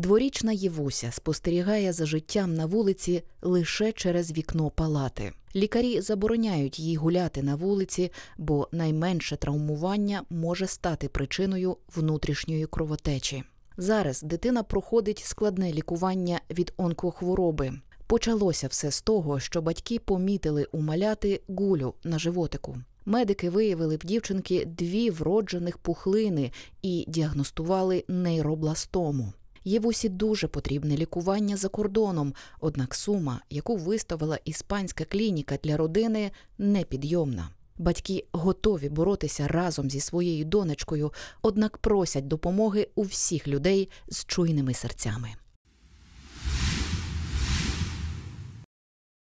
Дворічна Євуся спостерігає за життям на вулиці лише через вікно палати. Лікарі забороняють їй гуляти на вулиці, бо найменше травмування може стати причиною внутрішньої кровотечі. Зараз дитина проходить складне лікування від онкохвороби. Почалося все з того, що батьки помітили у маляти гулю на животику. Медики виявили в дівчинки дві вроджених пухлини і діагностували нейробластому. Євусі дуже потрібне лікування за кордоном, однак сума, яку виставила іспанська клініка для родини, непідйомна. Батьки готові боротися разом зі своєю донечкою, однак просять допомоги у всіх людей з чуйними серцями.